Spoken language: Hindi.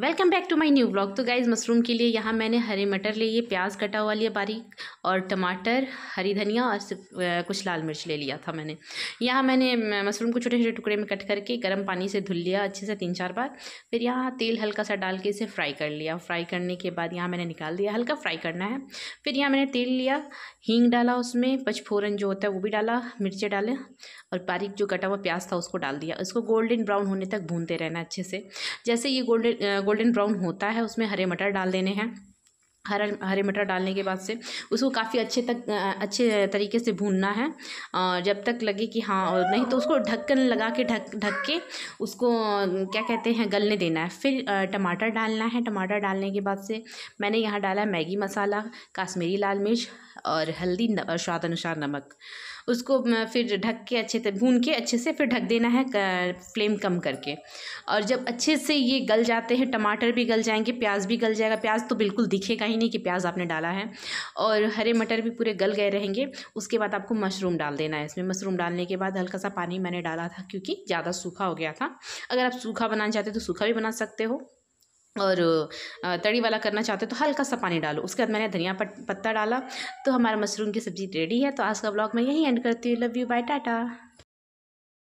welcome back to my new blog तो गाइज मशरूम के लिए यहाँ मैंने हरे मटर लिए प्याज कटा हुआ लिया बारीक और टमाटर हरी धनिया और सिर्फ कुछ लाल मिर्च ले लिया था मैंने यहाँ मैंने मशरूम को छोटे छोटे टुकड़े में कट करके गर्म पानी से धुल लिया अच्छे से तीन चार बार फिर यहाँ तेल हल्का सा डाल के इसे फ्राई कर लिया फ्राई करने के बाद यहाँ मैंने निकाल दिया हल्का फ्राई करना है फिर यहाँ मैंने तेल लिया हींग डाला उसमें पचफोरन जो होता है वो भी डाला मिर्चें डाले और बारीक जो कटा हुआ प्याज था उसको डाल दिया इसको गोल्डन ब्राउन होने तक भूनते रहना अच्छे से जैसे ये गोल्डन गोल्डन ब्राउन होता है उसमें हरे मटर डाल देने हैं हरा हरे मटर डालने के बाद से उसको काफ़ी अच्छे तक अच्छे तरीके से भूनना है जब तक लगे कि हाँ और नहीं तो उसको ढक्कन लगा के ढक ढक के उसको क्या कहते हैं गलने देना है फिर टमाटर डालना है टमाटर डालने के बाद से मैंने यहाँ डाला है मैगी मसाला काश्मीरी लाल मिर्च और हल्दी स्वाद अनुसार नमक उसको फिर ढक के अच्छे से भून के अच्छे से फिर ढक देना है फ्लेम कम करके और जब अच्छे से ये गल जाते हैं टमाटर भी गल जाएंगे प्याज भी गल जाएगा प्याज तो बिल्कुल दिखेगा ही नहीं कि प्याज आपने डाला है और हरे मटर भी पूरे गल गए रहेंगे उसके बाद आपको मशरूम डाल देना है इसमें मशरूम डालने के बाद हल्का सा पानी मैंने डाला था क्योंकि ज़्यादा सूखा हो गया था अगर आप सूखा बनाना चाहते हो तो सूखा भी बना सकते हो और तड़ी वाला करना चाहते हो तो हल्का सा पानी डालो उसके बाद मैंने धनिया पत्ता डाला तो हमारा मशरूम की सब्ज़ी रेडी है तो आज का ब्लॉग मैं यहीं एंड करती हूँ लव यू बाय टाटा